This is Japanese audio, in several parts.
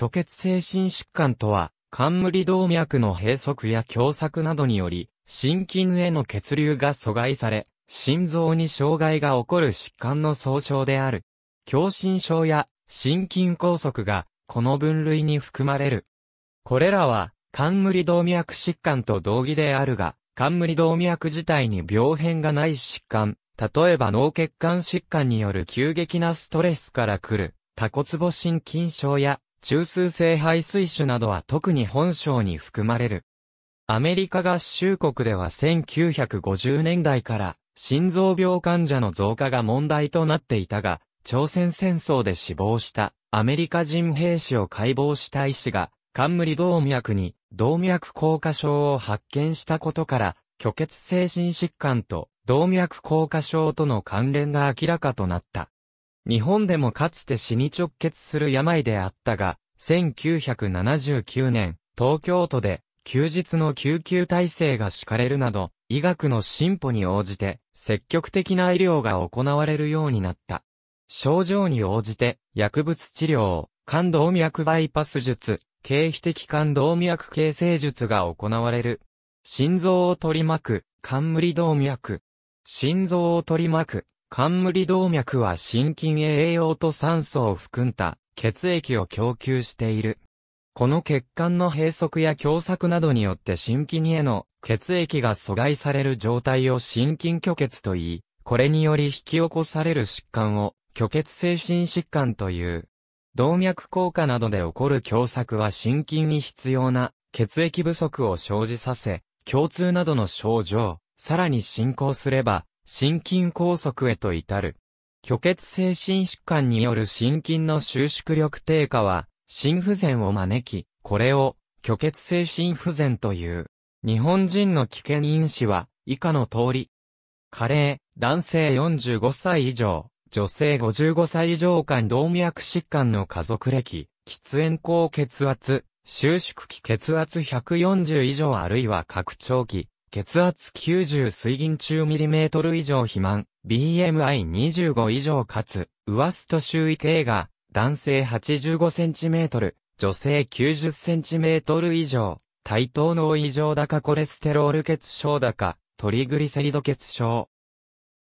虚血性心疾患とは、冠動脈の閉塞や狭窄などにより、心筋への血流が阻害され、心臓に障害が起こる疾患の総称である。狭心症や心筋梗塞が、この分類に含まれる。これらは、冠動脈疾患と同義であるが、冠動脈自体に病変がない疾患、例えば脳血管疾患による急激なストレスから来る、タコツボ心筋症や中枢性排水種などは特に本省に含まれる。アメリカ合衆国では1950年代から心臓病患者の増加が問題となっていたが、朝鮮戦争で死亡したアメリカ人兵士を解剖した医師が冠動脈に動脈硬化症を発見したことから、虚血精神疾患と動脈硬化症との関連が明らかとなった。日本でもかつて死に直結する病であったが、1979年、東京都で休日の救急体制が敷かれるなど、医学の進歩に応じて積極的な医療が行われるようになった。症状に応じて薬物治療、肝動脈バイパス術、経皮的肝動脈形成術が行われる。心臓を取り巻く、冠動脈。心臓を取り巻く、冠動脈は心筋栄養と酸素を含んだ血液を供給している。この血管の閉塞や狭窄などによって心筋への血液が阻害される状態を心筋虚血と言い、これにより引き起こされる疾患を虚血精神疾患という。動脈硬化などで起こる狭窄は心筋に必要な血液不足を生じさせ、共通などの症状、さらに進行すれば心筋梗塞へと至る。虚血性心疾患による心筋の収縮力低下は、心不全を招き、これを、虚血性心不全という。日本人の危険因子は、以下の通り。加齢、男性45歳以上、女性55歳以上間動脈疾患の家族歴、喫煙高血圧、収縮期血圧140以上あるいは拡張期、血圧90水銀中ミリメートル以上肥満、BMI25 以上かつ、ウワスト周囲径が、男性85センチメートル、女性90センチメートル以上、対等脳異常高コレステロール血症高、トリグリセリド血症。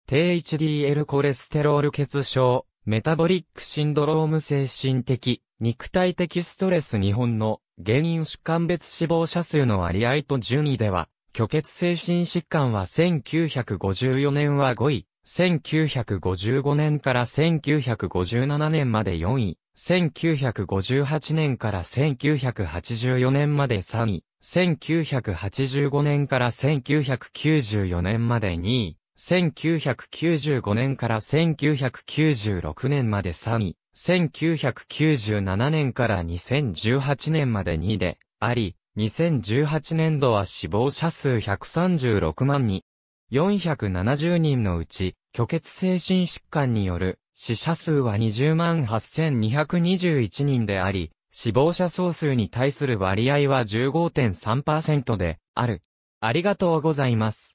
低 HDL コレステロール血症、メタボリックシンドローム精神的、肉体的ストレス日本の原因主観別死亡者数の割合と順位では、虚血精神疾患は1954年は5位、1955年から1957年まで4位、1958年から1984年まで3位、1985年から1994年まで2位、1995年から1996年まで3位、1997年から2018年まで2位で、あり、2018年度は死亡者数136万人、470人のうち、虚血精神疾患による死者数は20万8221人であり、死亡者総数に対する割合は15.3%である。ありがとうございます。